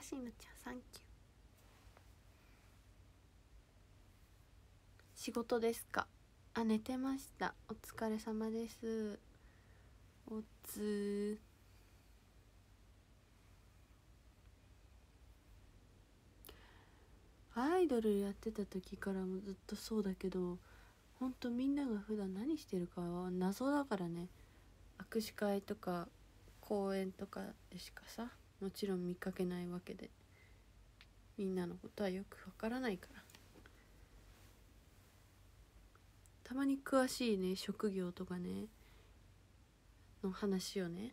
難しいのちゃんサンキュー仕事ですかあ寝てましたお疲れ様ですおつアイドルやってた時からもずっとそうだけどほんとみんなが普段何してるかは謎だからね握手会とか公演とかでしかさもちろん見かけないわけでみんなのことはよくわからないからたまに詳しいね職業とかねの話をね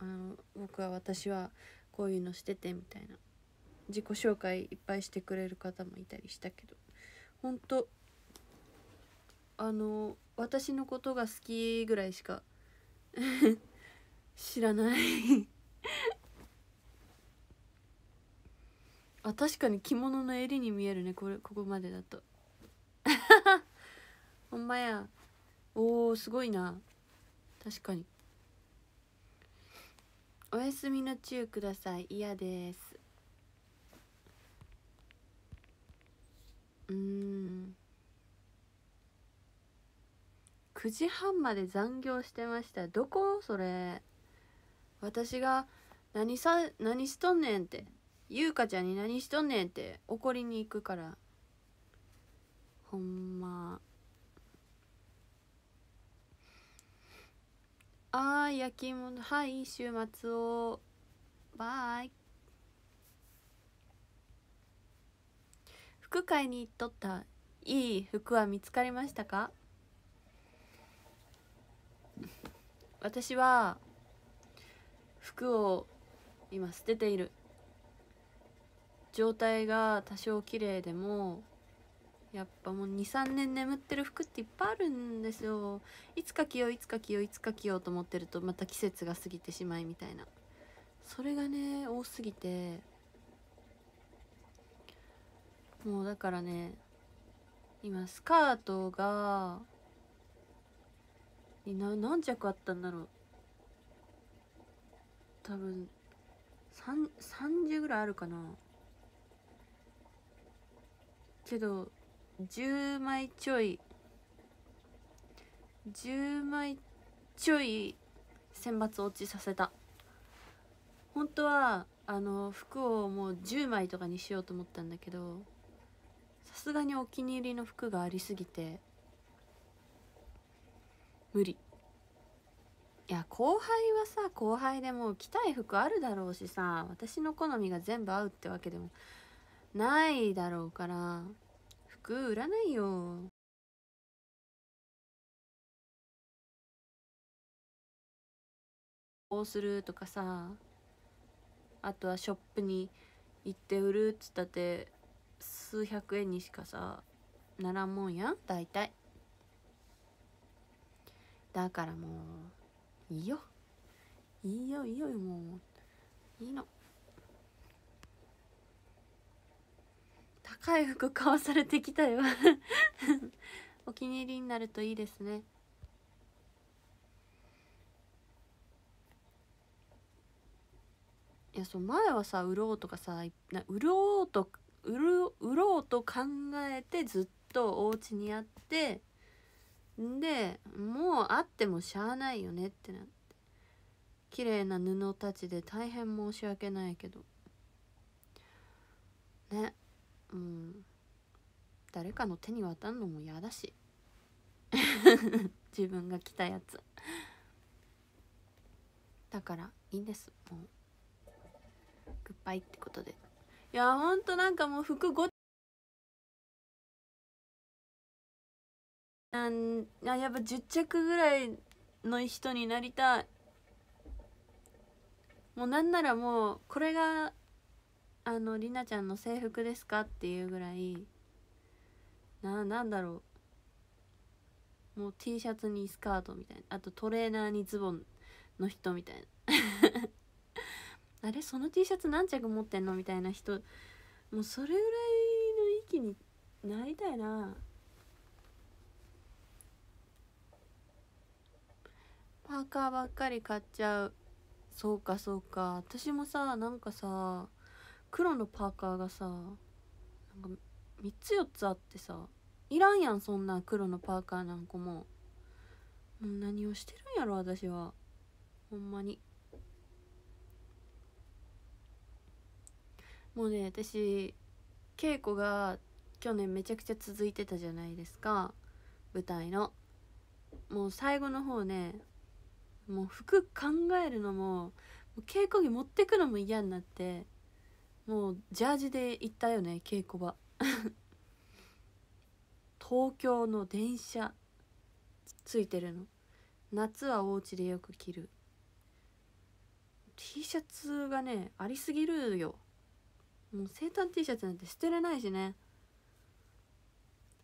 あの僕は私はこういうのしててみたいな自己紹介いっぱいしてくれる方もいたりしたけどほんとあの私のことが好きぐらいしか 知らないあ確かに着物の襟に見えるねこれここまでだと ほんまやおーすごいな確かにおやすみのちゅうください嫌ですうん9時半まで残業してましたどこそれ私が何さ何しとんねんって優香ちゃんに何しとんねんって怒りに行くからほんまあー焼き物はい週末をバイ服買いに行っとったいい服は見つかりましたか私は服を今捨てている状態が多少綺麗でもやっぱもう23年眠ってる服っていっぱいあるんですよいつか着よういつか着よういつか着ようと思ってるとまた季節が過ぎてしまいみたいなそれがね多すぎてもうだからね今スカートがな何着あったんだろう多分30ぐらいあるかなけど10枚ちょい10枚ちょい選抜落ちさせた本当はあの服をもう10枚とかにしようと思ったんだけどさすがにお気に入りの服がありすぎて無理いや後輩はさ後輩でも着たい服あるだろうしさ私の好みが全部合うってわけでもないだろうから服売らないよこうするとかさあとはショップに行って売るっつったって数百円にしかさならんもんやん大体だからもういいよいいよいいよもういいの回復買わされてきたよ お気に入りになるといいですねいやそう前はさ売ろうとかさ売ろうと売る売ろうと考えてずっとお家にあってでもうあってもしゃあないよねってなって綺麗な布たちで大変申し訳ないけどねうん誰かの手に渡んのも嫌だし自分が着たやつだからいいんですもうグッバイってことでいやほんとなんかもう服ごなんあやっぱ10着ぐらいの人になりたいもうなんならもうこれがあのりなちゃんの制服ですかっていうぐらいななんだろうもう T シャツにスカートみたいなあとトレーナーにズボンの人みたいな あれその T シャツ何着持ってんのみたいな人もうそれぐらいの域になりたいなパーカーばっかり買っちゃうそうかそうか私もさなんかさ黒のパーカーがさなんか3つ4つあってさいらんやんそんな黒のパーカーなんかももう何をしてるんやろ私はほんまにもうね私稽古が去年めちゃくちゃ続いてたじゃないですか舞台のもう最後の方ねもう服考えるのも稽古着持ってくのも嫌になってもうジャージで行ったよね稽古場 東京の電車ついてるの夏はお家でよく着る T シャツがねありすぎるよもう生誕 T シャツなんて捨てれないしね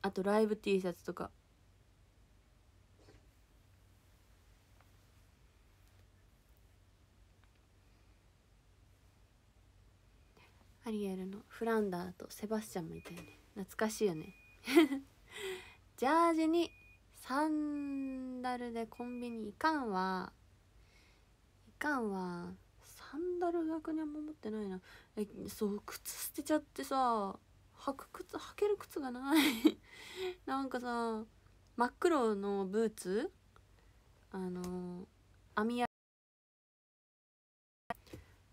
あとライブ T シャツとかアリエルのフランダーとセバスチャンもいたよね懐かしいよね ジャージにサンダルでコンビニ行かんわいかんわサンダル逆にあんま持ってないなえそう靴捨てちゃってさ履く靴履ける靴がない なんかさ真っ黒のブーツあの網や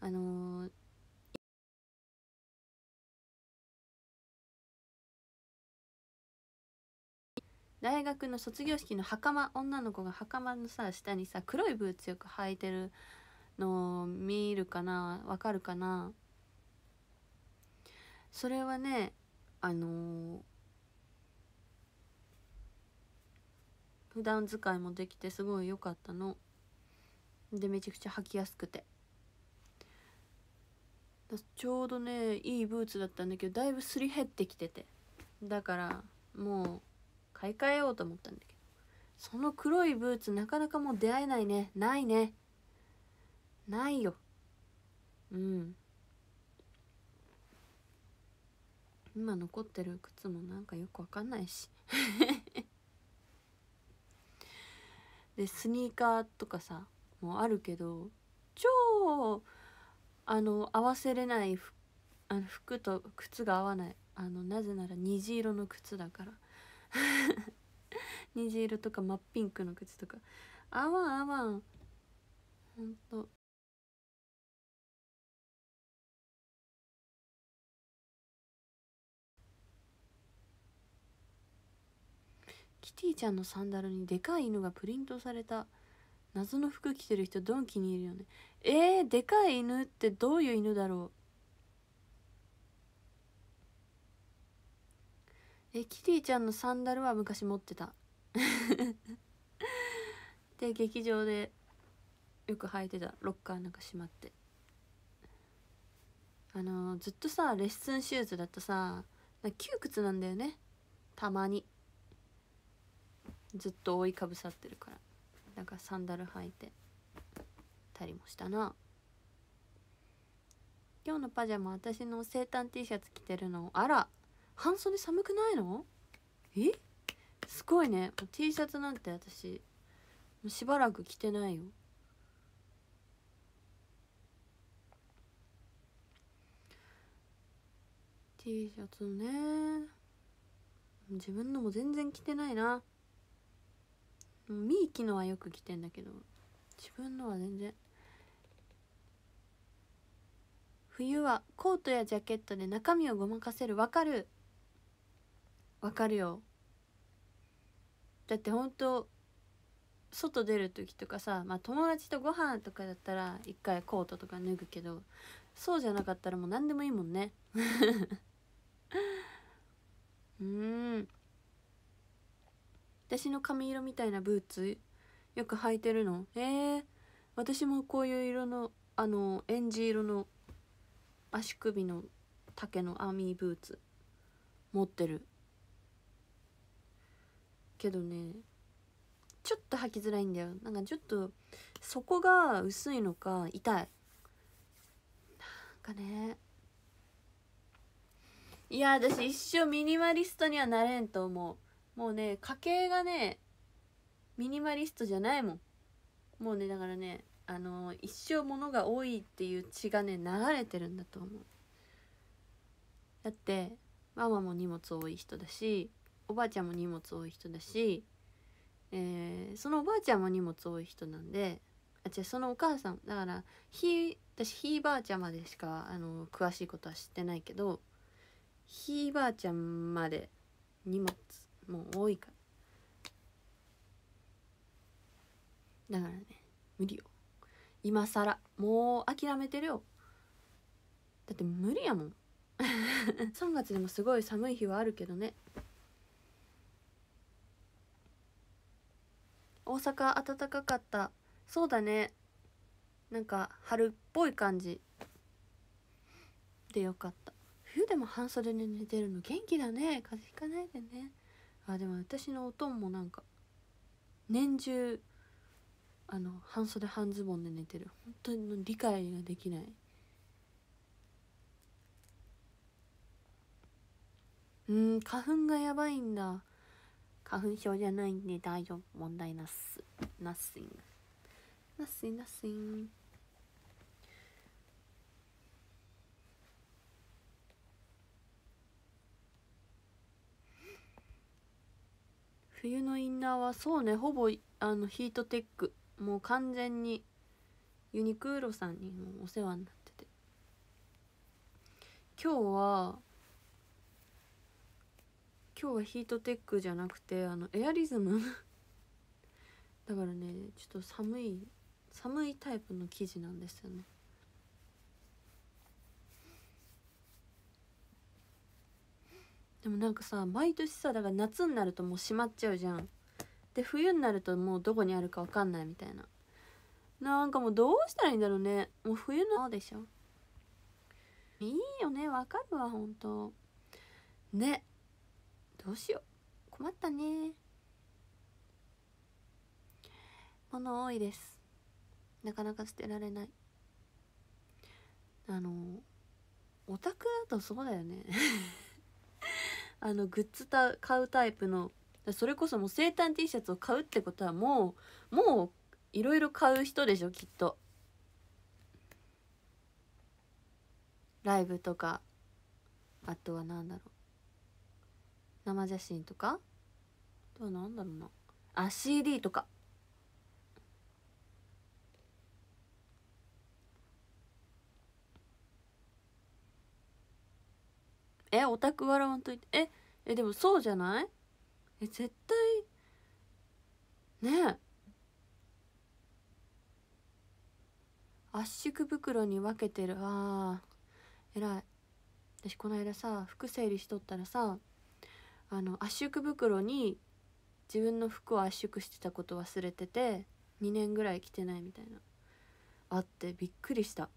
あのー大学の卒業式の袴女の子が袴のさ下にさ黒いブーツよく履いてるのを見るかなわかるかなそれはねあのー、普段使いもできてすごい良かったのでめちゃくちゃ履きやすくてちょうどねいいブーツだったんだけどだいぶすり減ってきててだからもう買い替えようと思ったんだけどその黒いブーツなかなかもう出会えないねないねないようん今残ってる靴もなんかよくわかんないし でスニーカーとかさもあるけど超あの合わせれないあの服と靴が合わないあのなぜなら虹色の靴だから 虹色とか真っピンクの口とか合わん合わんほんとキティちゃんのサンダルにでかい犬がプリントされた謎の服着てる人ドン気に入るよねえー、でかい犬ってどういう犬だろうえキティちゃんのサンダルは昔持ってた で劇場でよく履いてたロッカーなんか閉まってあのー、ずっとさレッスンシューズだとさ窮屈なんだよねたまにずっと覆いかぶさってるからんかサンダル履いてたりもしたな今日のパジャマ私の生誕 T シャツ着てるのあら半袖寒くないのえすごいね T シャツなんて私しばらく着てないよティーシャツね自分のも全然着てないなミーキのはよく着てんだけど自分のは全然冬はコートやジャケットで中身をごまかせるわかるわかるよだってほんと外出る時とかさ、まあ、友達とご飯とかだったら一回コートとか脱ぐけどそうじゃなかったらもう何でもいいもんね うん私の髪色みたいなブーツよく履いてるのえー、私もこういう色のあのエンジ色の足首の丈のアーミーブーツ持ってるけどねちょっと履きづらいんだよなんかちょっと底が薄いのか痛いなんかねいや私一生ミニマリストにはなれんと思うもうね家計がねミニマリストじゃないもんもうねだからねあの一生物が多いっていう血がね流れてるんだと思うだってママも荷物多い人だしおばあちゃんも荷物多い人だし、えー、そのおばあちゃんも荷物多い人なんであ違うそのお母さんだからひ私ひいばあちゃんまでしかあの詳しいことは知ってないけどひいばあちゃんまで荷物もう多いからだからね無理よ今更もう諦めてるよだって無理やもん3 月でもすごい寒い日はあるけどね大阪暖かかったそうだねなんか春っぽい感じでよかった冬でも半袖で寝てるの元気だね風邪ひかないでねあでも私のおとんもなんか年中あの半袖半ズボンで寝てる本当に理解ができないうん花粉がやばいんだ花粉症じゃないんで大丈夫。問題なっす。ナッシンナッシン、ナッシン。冬のインナーはそうねほぼあのヒートテックもう完全にユニクーロさんにもお世話になってて今日は今日はヒートテックじゃなくてあのエアリズム だからねちょっと寒い寒いタイプの生地なんですよねでもなんかさ毎年さだから夏になるともう閉まっちゃうじゃんで冬になるともうどこにあるか分かんないみたいななんかもうどうしたらいいんだろうねもう冬のでしょいいよねわかるわほんとねどうしよう困ったね物多いですなかなか捨てられないあのオタクだとそうだよね あのグッズた買うタイプのそれこそもう生誕 T シャツを買うってことはもうもういろいろ買う人でしょきっとライブとかあとは何だろう生写真とかとなんだろうなあ CD とかえオタク笑わんといてええでもそうじゃないえ絶対ねえ圧縮袋に分けてるあ偉い私この間さ服整理しとったらさあの圧縮袋に自分の服を圧縮してたこと忘れてて2年ぐらい着てないみたいなあってびっくりした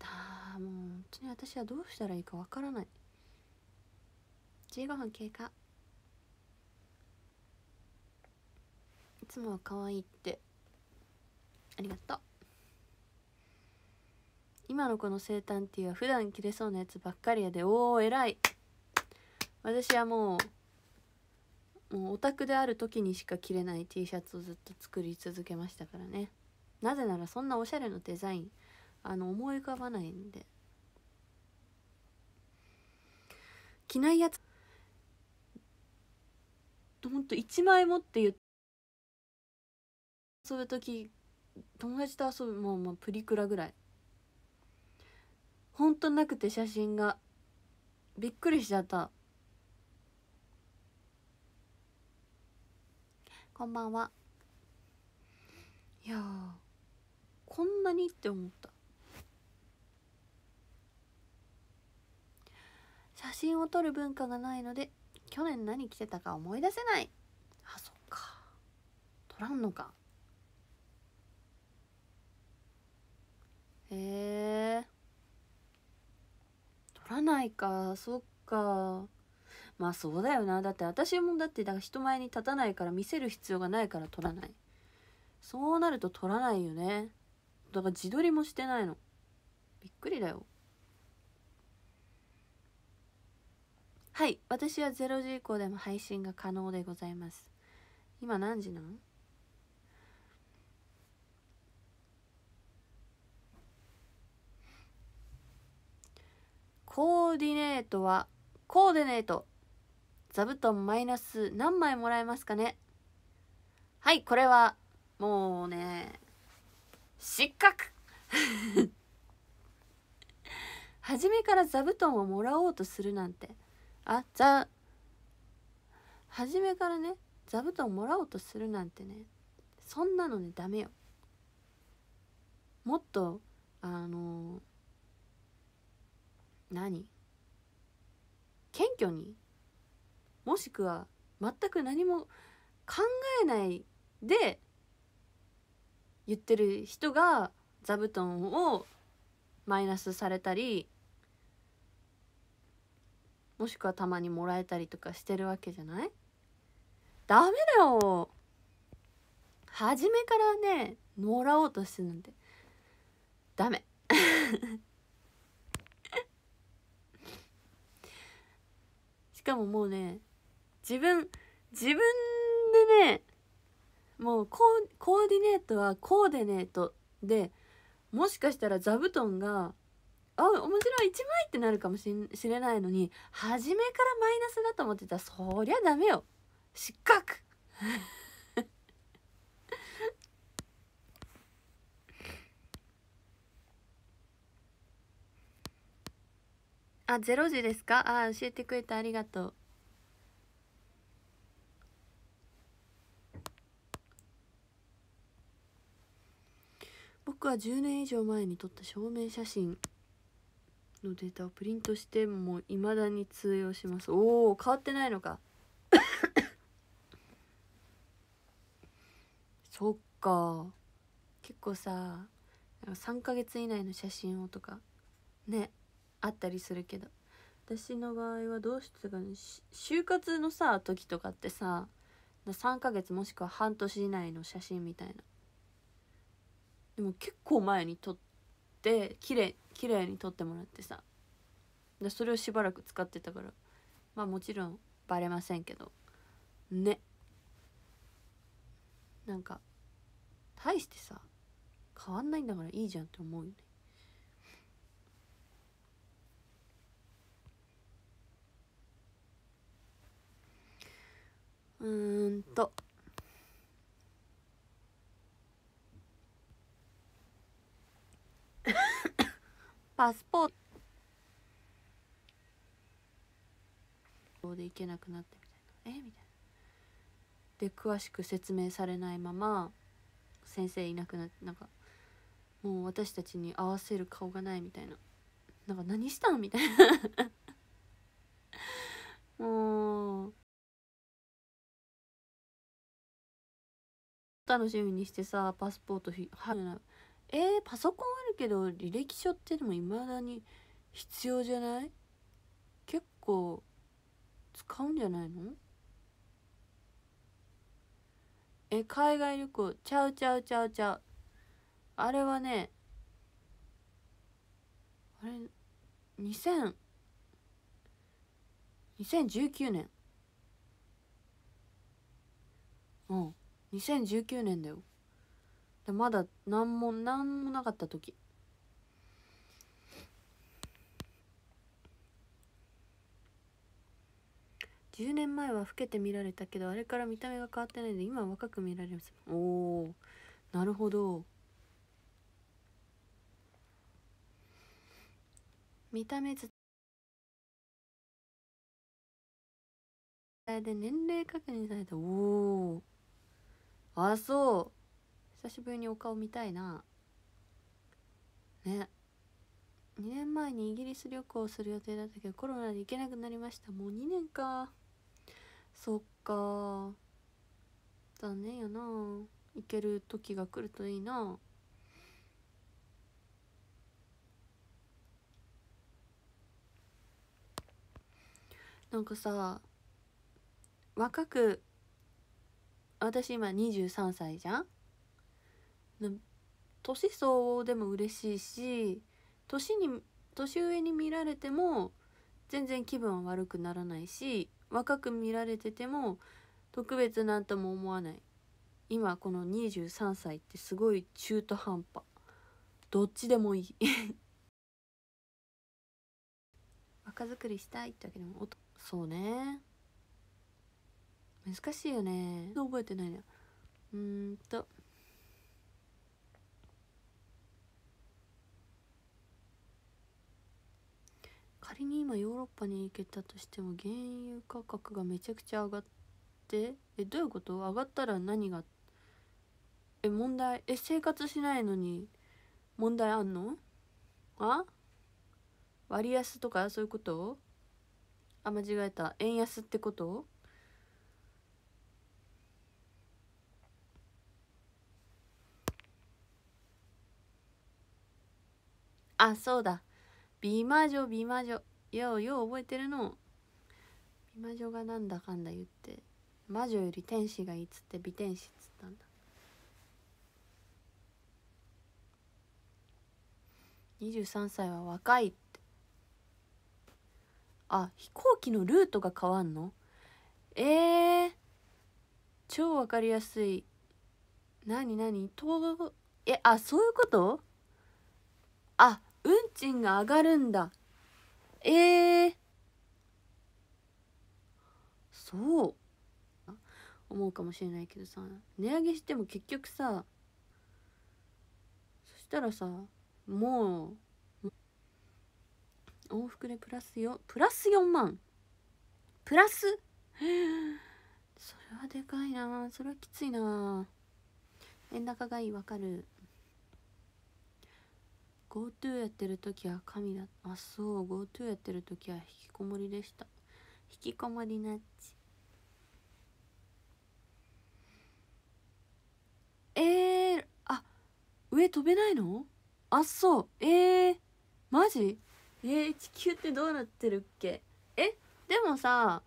あもう本当に私はどうしたらいいかわからない15分経過いつもは可愛いってありがとう今のこの生誕っていうは普段着れそうなやつばっかりやでおお偉い私はもうもうオタクである時にしか着れない T シャツをずっと作り続けましたからねなぜならそんなおしゃれのデザインあの思い浮かばないんで着ないやつほんと1枚もって言って遊ぶ時友達と遊ぶもう、まあ、プリクラぐらいほんとなくて写真がびっくりしちゃったこんばんはいやこんなにって思った写真を撮る文化がないので去年何着てたか思い出せないあそっか撮らんのかへえ撮らないかそっかまあそうだよなだって私もだってだから人前に立たないから見せる必要がないから撮らないそうなると撮らないよねだから自撮りもしてないのびっくりだよはい私は0時以降でも配信が可能でございます今何時なのコーディネートはコーディネート座布団マイナス何枚もらえますかねはいこれはもうね失格 初めから座布団をもらおうとするなんてあ座初めからね座布団もらおうとするなんてねそんなのねダメよもっとあのー、何謙虚にもしくは全く何も考えないで言ってる人が座布団をマイナスされたりもしくはたまにもらえたりとかしてるわけじゃないダメだよ初めからねもらおうとしてるなんてダメ しかももうね自分自分でねもうコーディネートはコーディネートでもしかしたら座布団があ面白い1枚ってなるかもしれないのに初めからマイナスだと思ってたらそりゃダメよ失格 あゼ0時ですかあ教えてくれてありがとう僕は10年以上前に撮った証明写真のデータをプリントしてもいまだに通用しますおお変わってないのか そっか結構さ3ヶ月以内の写真をとかねあったりするけど私の場合はどうしてかね就活のさ時とかってさ3ヶ月もしくは半年以内の写真みたいなでも結構前に撮って綺麗綺麗に撮ってもらってさでそれをしばらく使ってたからまあもちろんバレませんけどねなんか大してさ変わんないんだからいいじゃんって思うよねうんと。パスポートで行けなくなってみたいなえみたいなで詳しく説明されないまま先生いなくなってなんかもう私たちに合わせる顔がないみたいななんか何したんみたいな もう楽しみにしてさパスポートひはるなえー、パソコンあるけど履歴書ってでもいまだに必要じゃない結構使うんじゃないのえ海外旅行ちゃうちゃうちゃうちゃうあれはねあれ2000 2019年うん2019年だよまだ何も何もなかった時10年前は老けて見られたけどあれから見た目が変わってないで今は若く見られますおおなるほど見た目ずで年齢確認されたおおあそう久しぶりにお顔見たいなね2年前にイギリス旅行をする予定だったけどコロナで行けなくなりましたもう2年かそっか残念やな行ける時が来るといいななんかさ若く私今23歳じゃん年相応でも嬉しいし年に年上に見られても全然気分は悪くならないし若く見られてても特別なんとも思わない今この23歳ってすごい中途半端どっちでもいい 若作りしたいってわけでもそうね難しいよね覚えてないなうんと仮に今ヨーロッパに行けたとしても原油価格がめちゃくちゃ上がってえどういうこと上がったら何がえ問題え生活しないのに問題あんのあ割安とかそういうことあ間違えた円安ってことあそうだ美魔女美魔女ようよう覚えてるの美魔女がなんだかんだ言って魔女より天使がいいっつって美天使っつったんだ23歳は若いってあ飛行機のルートが変わんのえー、超わかりやすいなになに東えあそういうことあ運賃が上がるんだえー、そう思うかもしれないけどさ値上げしても結局さそしたらさもう往復でプラス4プラス4万プラスそれはでかいなそれはきついな円高がいいわかる GoTo やってる時は神だあそう GoTo やってる時は引きこもりでした引きこもりなっちえー、あ上飛べないのあそうえー、マジえー、地球ってどうなってるっけえでもさ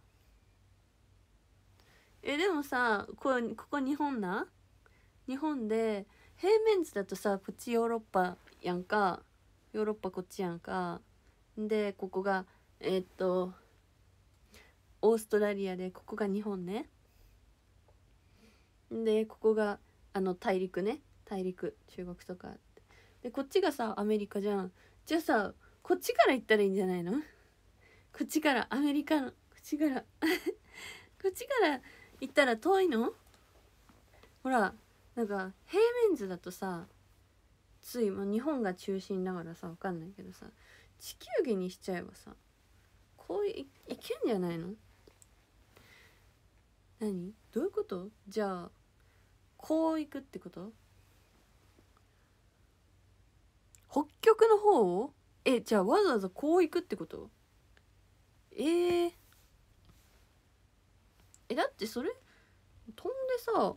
えでもさこここ日本な日本で平面図だとさこっちヨーロッパやんかヨーロッパこっちやんかでここがえー、っとオーストラリアでここが日本ねでここがあの大陸ね大陸中国とかでこっちがさアメリカじゃんじゃあさこっちから行ったらいいんじゃないのこっちからアメリカのこっちから こっちから行ったら遠いのほらなんか平面図だとさつい、まあ、日本が中心だからさ分かんないけどさ地球儀にしちゃえばさこういいけんじゃないの何どういうことじゃあこう行くってこと北極の方をえじゃあわざわざこう行くってことえー、えだってそれ飛んでさ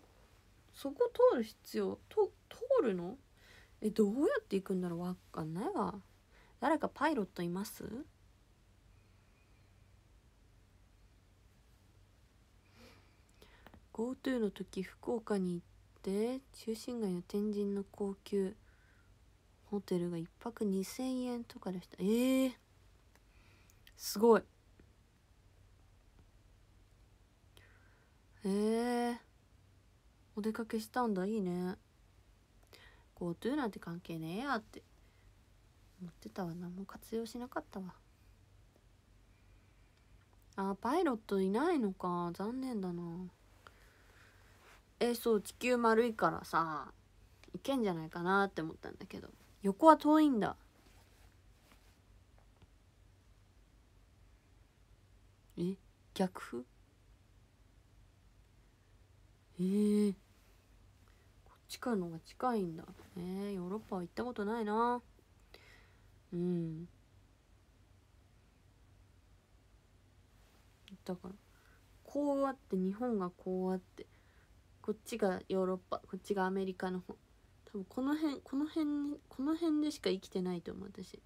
そこ通る必要と通るのえどうやって行くんだろうわかんないわ誰かパイロットいますゴートゥーの時福岡に行って中心街の天神の高級ホテルが1泊2000円とかでしたえー、すごいえー、お出かけしたんだいいね GoTo なんて関係ねえやって思ってたわ何も活用しなかったわあパイロットいないのか残念だなえそう地球丸いからさいけんじゃないかなって思ったんだけど横は遠いんだえ逆風ええー近いのが近いんだえー、ヨーロッパは行ったことないなうんだからこうあって日本がこうあってこっちがヨーロッパこっちがアメリカの方多分この辺この辺この辺でしか生きてないと思う私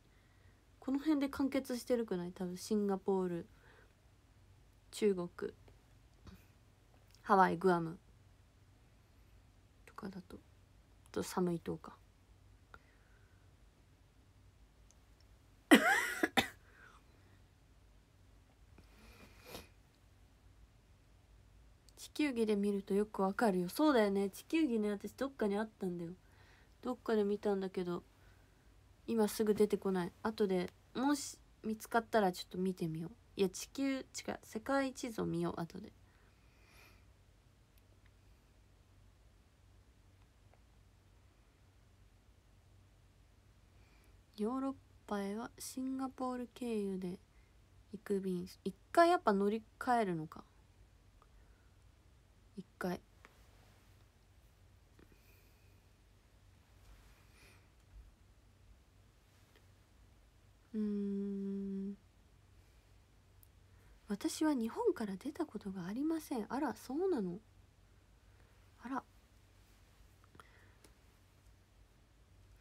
この辺で完結してるくない多分シンガポール中国ハワイグアムかだとと寒いとか地球儀で見るとよくわかるよそうだよね地球儀ね私どっかにあったんだよどっかで見たんだけど今すぐ出てこない後でもし見つかったらちょっと見てみよういや地球違う世界地図を見よう後でヨーロッパへはシンガポール経由で行く便一回やっぱ乗り換えるのか一回うん私は日本から出たことがありませんあらそうなの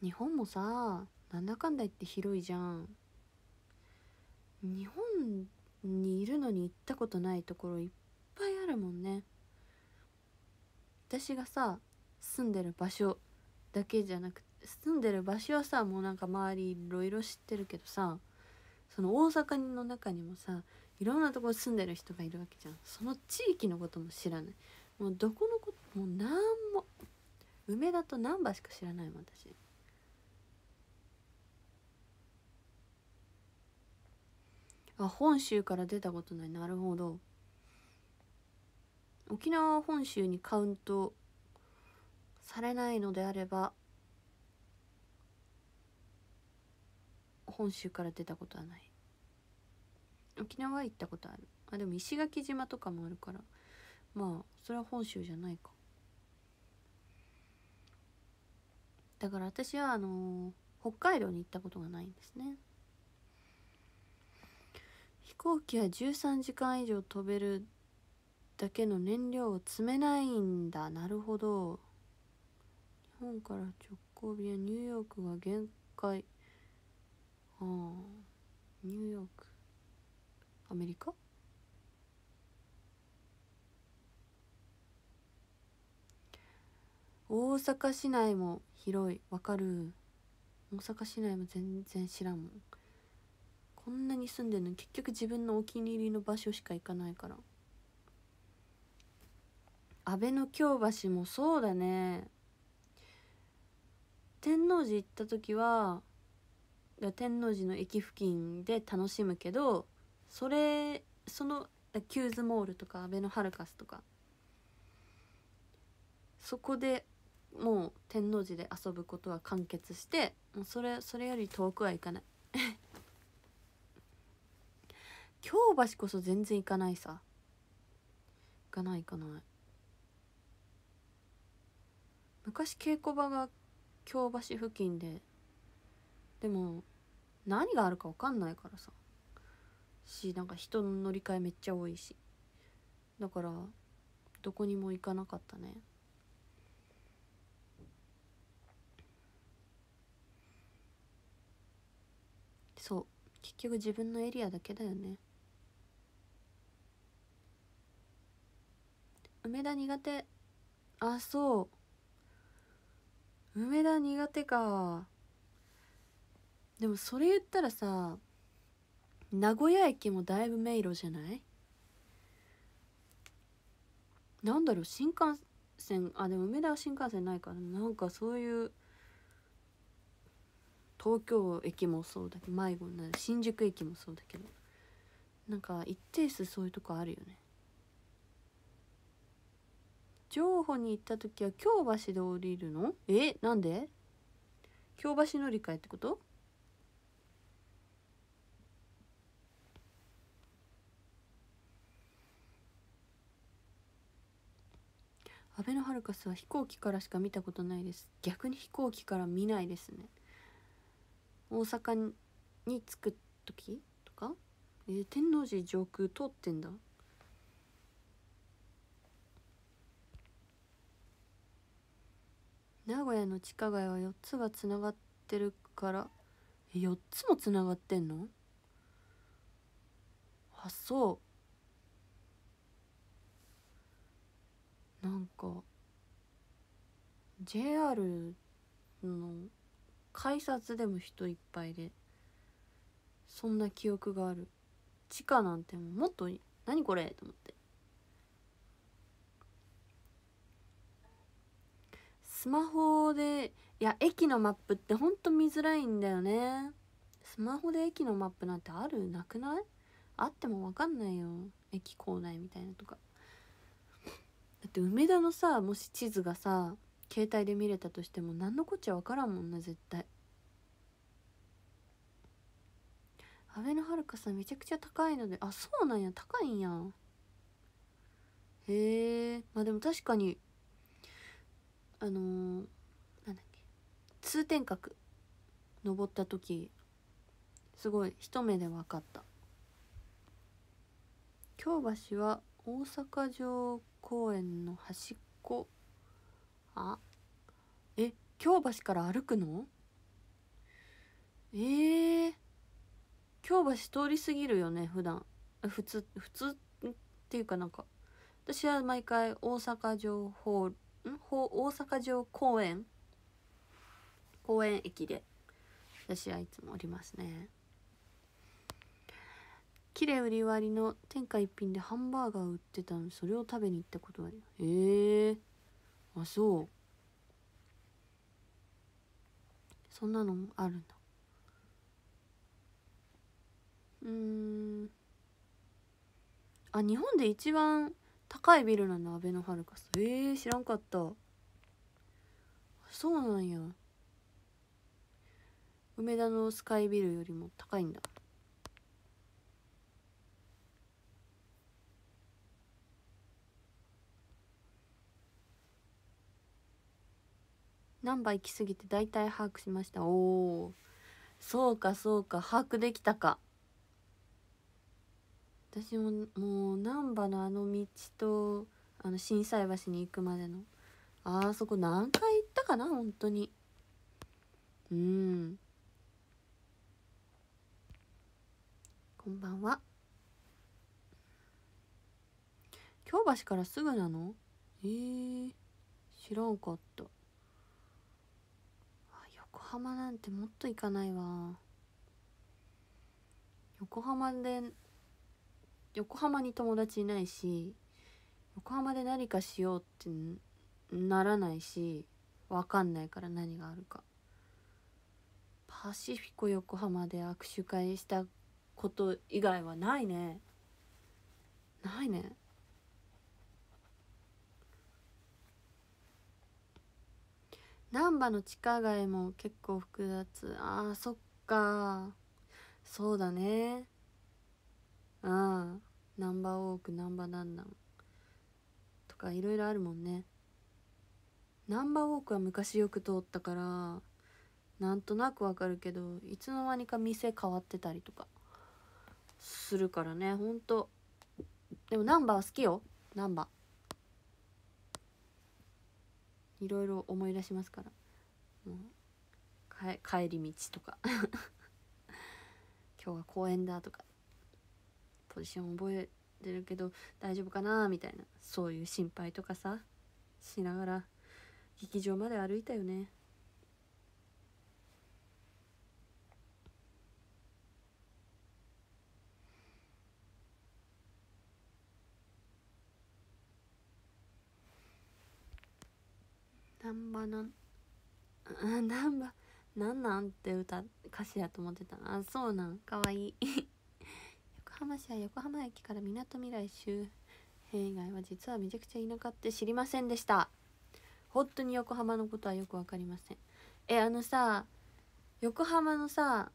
日本もさなんだかんだ言って広いじゃん日本にいるのに行ったことないところいっぱいあるもんね私がさ住んでる場所だけじゃなく住んでる場所はさもうなんか周りいろいろ知ってるけどさその大阪の中にもさいろんなところ住んでる人がいるわけじゃんその地域のことも知らないもうどこのこともう何も梅田と難波しか知らないもん私あ本州から出たことないなるほど沖縄本州にカウントされないのであれば本州から出たことはない沖縄は行ったことあるあでも石垣島とかもあるからまあそれは本州じゃないかだから私はあのー、北海道に行ったことがないんですね行機は13時間以上飛べるだけの燃料を積めないんだなるほど日本から直行便はニューヨークが限界ああニューヨークアメリカ大阪市内も広いわかる大阪市内も全然知らんもんこんなに住んでるのに結局自分のお気に入りの場所しか行かないから阿倍の京橋もそうだね天王寺行った時は天王寺の駅付近で楽しむけどそれそのキューズモールとか安倍のハルカスとかそこでもう天王寺で遊ぶことは完結してもうそれそれより遠くは行かない京橋こそ全然行かないさ行かない行かない昔稽古場が京橋付近ででも何があるか分かんないからさしなんか人の乗り換えめっちゃ多いしだからどこにも行かなかったねそう結局自分のエリアだけだよね梅田苦手あそう梅田苦手かでもそれ言ったらさ名古屋駅もだいぶ迷路じゃないなんだろう新幹線あでも梅田は新幹線ないからなんかそういう東京駅もそうだけど迷子になる新宿駅もそうだけどなんか一定数そういうとこあるよね上穂に行った時は京橋で降りるのえなんで京橋乗り換えってことアベノハルカスは飛行機からしか見たことないです逆に飛行機から見ないですね大阪に着く時とか、えー、天王寺上空通ってんだ名古屋の地下街は4つがつながってるから4つもつながってんのあそうなんか JR の改札でも人いっぱいでそんな記憶がある地下なんてもっと何これと思ってスマホでいや駅のマップってほんと見づらいんだよねスマホで駅のマップなんてあるなくないあっても分かんないよ駅構内みたいなとかだって梅田のさもし地図がさ携帯で見れたとしても何のこっちゃ分からんもんな絶対阿部のはるかさんめちゃくちゃ高いのであそうなんや高いんやへえまあでも確かにあのー、なんだっけ通天閣登った時すごい一目で分かった京橋は大阪城公園の端っこあえ京橋から歩くのえー、京橋通り過ぎるよね普段普通普通っていうかなんか私は毎回大阪城ホール大阪城公園公園駅で私はいつもおりますね綺麗売り割りの天下一品でハンバーガー売ってたのにそれを食べに行ったことあるへえあそうそんなのもあるんだうんあ日本で一番高いビルなんだアベノハルカスえー、知らんかったそうなんや梅田のスカイビルよりも高いんだナンバー行き過ぎて大体把握しましたおおそうかそうか把握できたか私ももう難波のあの道とあの心斎橋に行くまでのあそこ何回行ったかな本当にうんこんばんは京橋からすぐなのえー、知らんかった横浜なんてもっと行かないわ横浜で横浜に友達いないし横浜で何かしようってならないし分かんないから何があるかパシフィコ横浜で握手会したこと以外はないねないね難波の地下街も結構複雑あーそっかそうだねうんナンバーオークナンバーダンとかいろいろあるもんねナンバーウォークは昔よく通ったからなんとなくわかるけどいつの間にか店変わってたりとかするからねほんとでもナンバーは好きよナンバーいろいろ思い出しますから、うかえ帰り道とか 今日は公園だとかポジション覚えてるけど大丈夫かなみたいなそういう心配とかさしながら劇場まで歩いたよねなんばなん なんばなんなんって歌歌詞やと思ってたあそうなんかわいい浜市や横浜駅からみなとみらい周辺以外は実はめちゃくちゃ田舎って知りませんでした本当に横浜のことはよく分かりませんえあのさ横浜のさ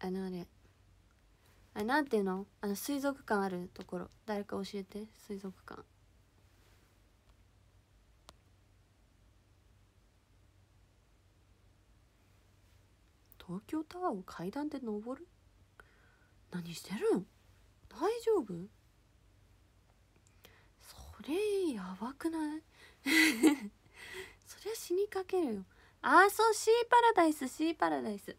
あのあれあれなんていうのあの水族館あるところ誰か教えて水族館東京タワーを階段で登る何してるん大丈夫それやばくない そりゃ死にかけるよああそうシーパラダイスシーパラダイス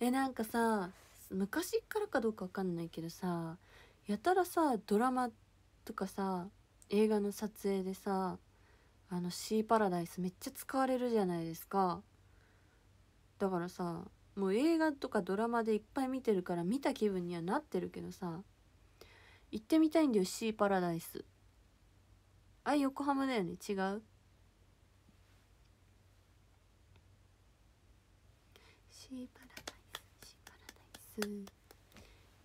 えなんかさ昔からかどうかわかんないけどさやたらさドラマとかさ映画の撮影でさあのシーパラダイスめっちゃ使われるじゃないですかだからさもう映画とかドラマでいっぱい見てるから見た気分にはなってるけどさ行ってみたいんだよシーパラダイスあ横浜だよね違うシーパラダイスシーパラダイス行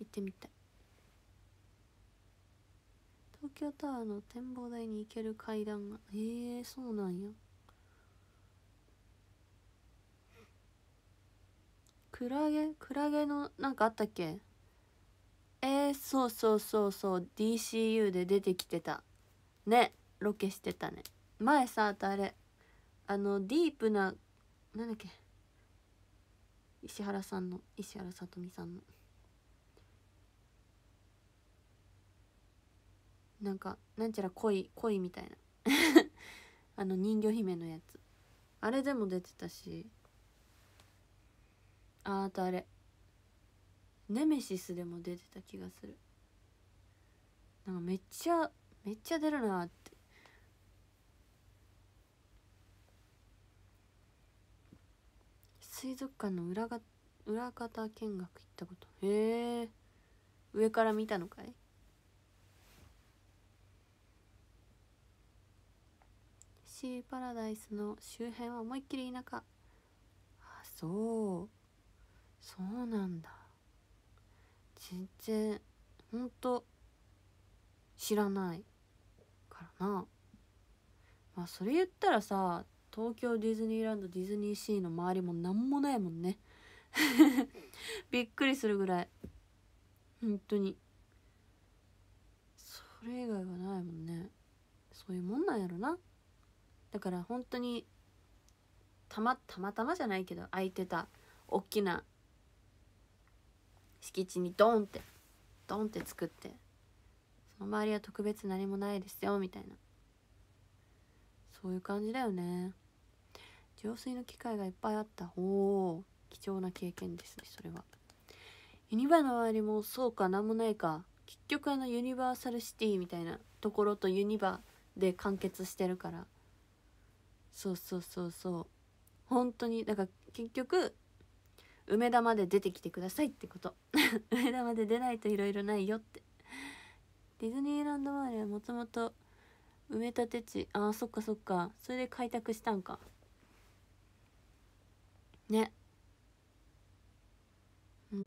ってみたい東京タワーの展望台に行ける階段がへえー、そうなんやクラゲクラゲのなんかあったっけえー、そうそうそうそう DCU で出てきてたねロケしてたね前さあとあれあのディープななんだっけ石原さんの石原さとみさんのなんかなんちゃら恋恋みたいな あの人魚姫のやつあれでも出てたしああとあれネメシスでも出てた気がするなんかめっちゃめっちゃ出るなって水族館の裏が裏方見学行ったことへえ上から見たのかいシーパラダイスの周辺は思いっきり田舎あそうそうなんだ全然ほんと知らないからなまあそれ言ったらさ東京ディズニーランドディズニーシーの周りも何もないもんね びっくりするぐらい本当にそれ以外はないもんねそういうもんなんやろなだから本当にたまたまたまじゃないけど空いてた大きな敷地にドンってドンって作ってその周りは特別何もないですよみたいなそういう感じだよね浄水の機械がいっぱいあったおお貴重な経験ですねそれはユニバの周りもそうか何もないか結局あのユニバーサルシティみたいなところとユニバで完結してるからそうそうそうそう本当にだから結局梅田まで出てきてくださいってこと 梅田まで出ないといろいろないよってディズニーランド周りはもともと埋め立て地あーそっかそっかそれで開拓したんかねうん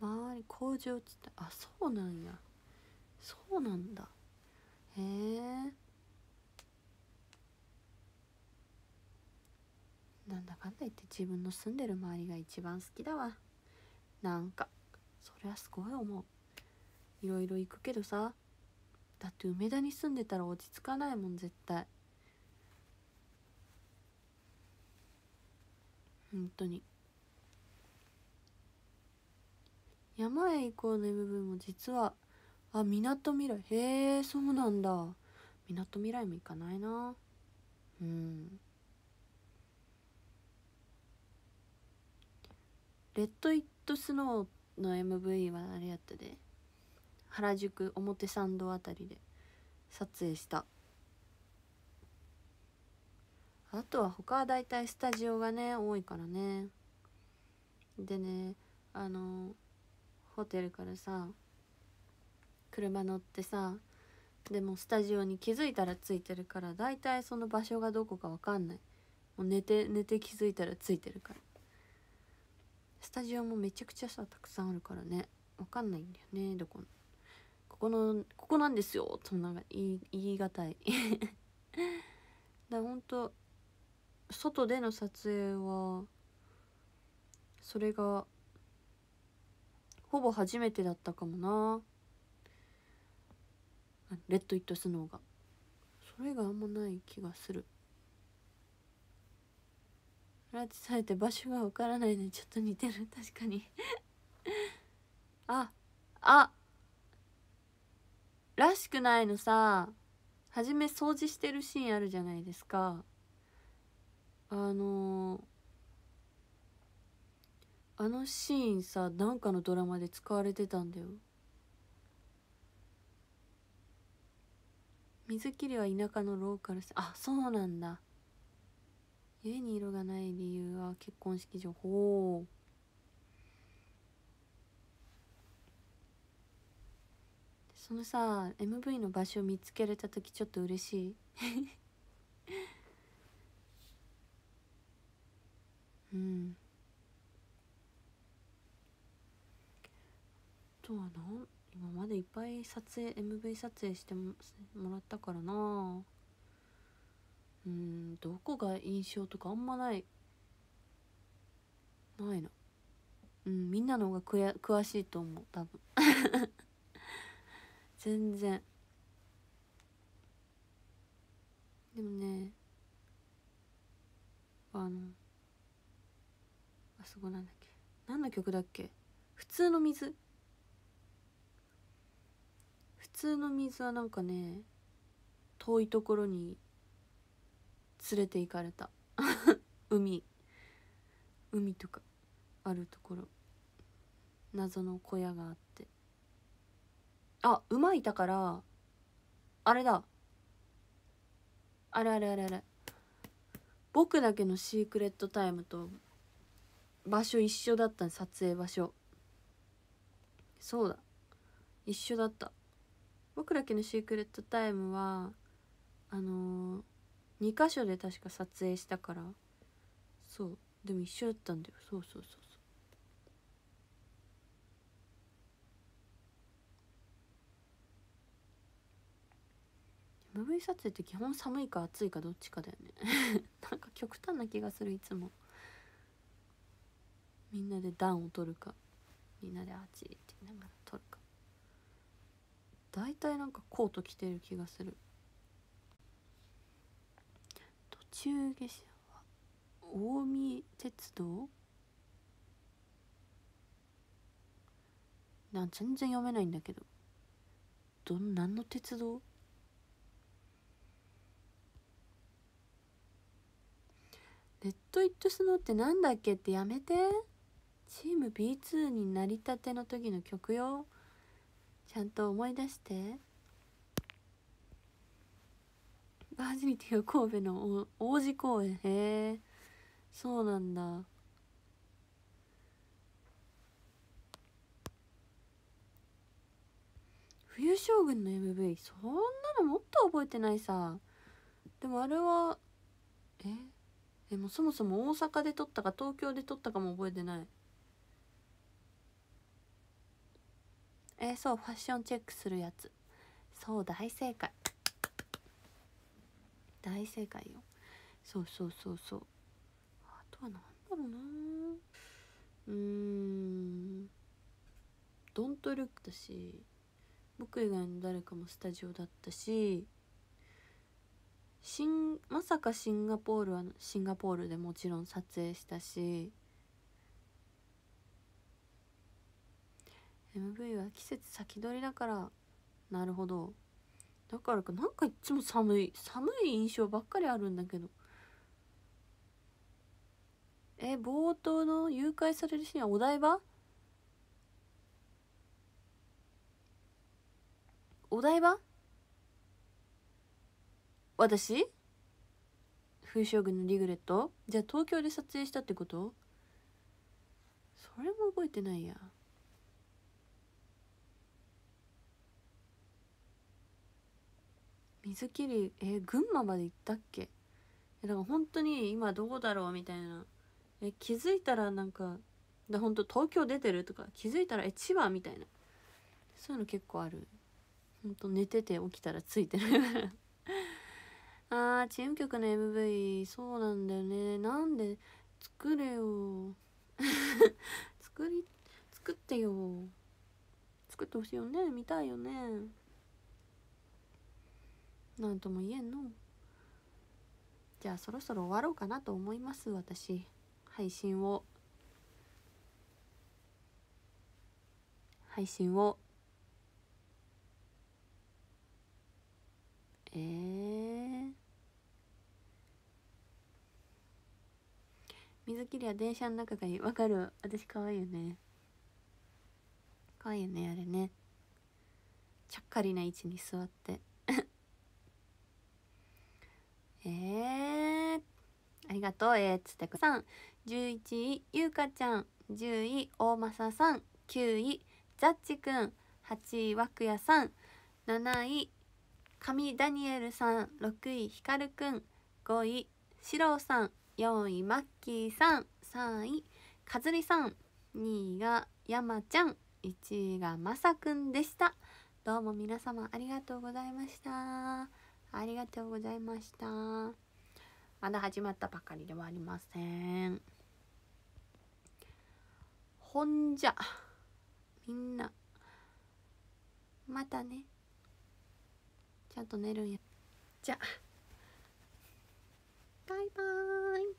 周り工場地帯あそうなんやそうなんだへえなんだかんだ言って自分の住んでる周りが一番好きだわなんかそりゃすごい思ういろいろ行くけどさだって梅田に住んでたら落ち着かないもん絶対本当に山へ行こうの部分も実はあみなとみらいへえそうなんだみなとみらいも行かないなうん「レッド・イット・スノー」の MV はあれやったで原宿表参道あたりで撮影したあとは他は大体スタジオがね多いからねでねあのホテルからさ車乗ってさでもスタジオに気づいたらついてるから大体その場所がどこか分かんないもう寝て寝て気づいたらついてるからスタジオもめちゃくちゃさたくさんあるからね分かんないんだよねどこここのここなんですよとなんか言い言い難いだほんと外での撮影はそれがほぼ初めてだったかもなレッド・イット・スノーがそれがあんまない気がする拉致されて場所がわからないのにちょっと似てる確かにああらしくないのさ初め掃除してるシーンあるじゃないですかあのー、あのシーンさなんかのドラマで使われてたんだよ水切りは田舎のローカルあそうなんだ家に色がない理由は結婚式場ほうそのさ MV の場所を見つけれた時ちょっと嬉しい うんあとは何今までいっぱい撮影 MV 撮影してもらったからなうんどこが印象とかあんまないないなうんみんなの方がくや詳しいと思う多分 全然でもねあのあそこなんだっけ何の曲だっけ普通の水通の水はなんかね遠いところに連れて行かれた 海海とかあるところ謎の小屋があってあ馬いたからあれだあれあれあれあれ僕だけのシークレットタイムと場所一緒だった、ね、撮影場所そうだ一緒だった僕らけのシークレットタイムはあのー、2箇所で確か撮影したからそうでも一緒だったんだよそうそうそうそう MV 撮影って基本寒いか暑いかどっちかだよね なんか極端な気がするいつもみんなで暖を取るかみんなでち行って言いながら取るか大体なんかコート着てる気がする途中下車は近江鉄道なん全然読めないんだけどどん何の鉄道レッド・イット・スノーってなんだっけってやめてチーム B2 になりたての時の曲よちゃんと思い出して初めてよ神戸の王子公園へえそうなんだ冬将軍の MV そんなのもっと覚えてないさでもあれはええもうそもそも大阪で撮ったか東京で撮ったかも覚えてないえー、そうファッションチェックするやつそう大正解大正解よそうそうそうそうあとは何だろうなうんドントルックだし僕以外の誰かもスタジオだったししんまさかシンガポールはシンガポールでもちろん撮影したし MV は季節先取りだからなるほどだからかなんかいつも寒い寒い印象ばっかりあるんだけどえ冒頭の誘拐されるシーンはお台場お台場私風将軍のリグレットじゃあ東京で撮影したってことそれも覚えてないや。水切りえ群馬まで行ったっけだから本当に今どこだろうみたいなえ気づいたらなんかで本当東京出てるとか気づいたらえ千葉みたいなそういうの結構ある本当寝てて起きたらついてる あーチーム曲の MV そうなんだよねなんで作れよ 作り作ってよ作ってほしいよね見たいよね何とも言えんのじゃあそろそろ終わろうかなと思います私配信を配信をえー、水切りは電車の中がいいわかる私可愛いよね可愛いよねあれねちゃっかりな位置に座って。えー、ありがとう、えー、つてくさん。11位、ゆうかちゃん。10位、大政さん。9位、ザッチくん。8位、わくやさん。7位、上ダニエルさん。6位、ひかるくん。5位、しろうさん。4位、マッキーさん。3位、かずりさん。2位が、やまちゃん。1位が、まさくんでした。どうも皆様ありがとうございました。ありがとうございました。まだ始まったばかりではありません。ほんじゃ、みんな、またね。ちゃんと寝るんや。じゃあ、バイバーイ。